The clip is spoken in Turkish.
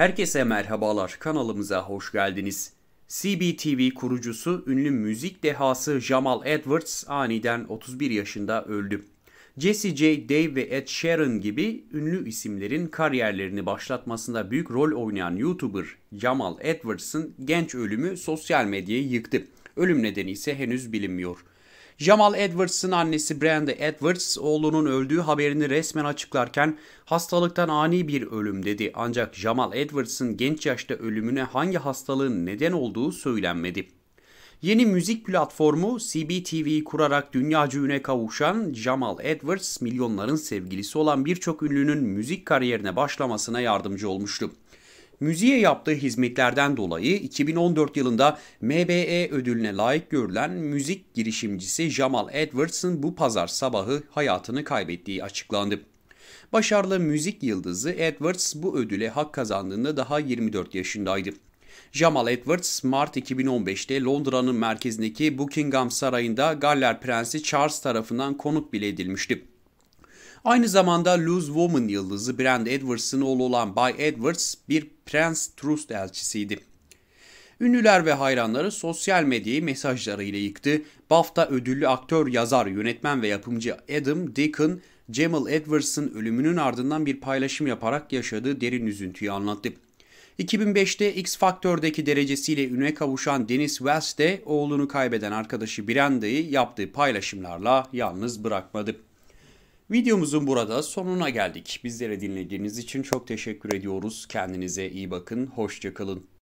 Herkese merhabalar, kanalımıza hoş geldiniz. CBTV kurucusu ünlü müzik dehası Jamal Edwards aniden 31 yaşında öldü. Jesse J. Dave ve Ed Sheeran gibi ünlü isimlerin kariyerlerini başlatmasında büyük rol oynayan YouTuber Jamal Edwards'ın genç ölümü sosyal medyayı yıktı. Ölüm nedeni ise henüz bilinmiyor. Jamal Edwards'ın annesi Brenda Edwards oğlunun öldüğü haberini resmen açıklarken hastalıktan ani bir ölüm dedi. Ancak Jamal Edwards'ın genç yaşta ölümüne hangi hastalığın neden olduğu söylenmedi. Yeni müzik platformu CBTV'yi kurarak dünya üne kavuşan Jamal Edwards milyonların sevgilisi olan birçok ünlünün müzik kariyerine başlamasına yardımcı olmuştu müziğe yaptığı hizmetlerden dolayı 2014 yılında MBE ödülüne layık görülen müzik girişimcisi Jamal Edwards'ın bu pazar sabahı hayatını kaybettiği açıklandı. Başarılı müzik yıldızı Edwards bu ödüle hak kazandığında daha 24 yaşındaydı. Jamal Edwards, Mart 2015'te Londra'nın merkezindeki Buckingham Sarayı'nda Galler Prensi Charles tarafından konuk bile edilmişti. Aynı zamanda Lose Woman yıldızı Brand Edwards'ın oğlu olan Bay Edwards bir Prince Trust elçisiydi. Ünlüler ve hayranları sosyal medyayı mesajlarıyla yıktı. BAFTA ödüllü aktör, yazar, yönetmen ve yapımcı Adam Deacon, Jamal Edwards'ın ölümünün ardından bir paylaşım yaparak yaşadığı derin üzüntüyü anlattı. 2005'te X Faktör'deki derecesiyle üne kavuşan Dennis West de oğlunu kaybeden arkadaşı Branda'yı yaptığı paylaşımlarla yalnız bırakmadı. Videomuzun burada sonuna geldik. Bizlere dinlediğiniz için çok teşekkür ediyoruz. Kendinize iyi bakın, hoşçakalın.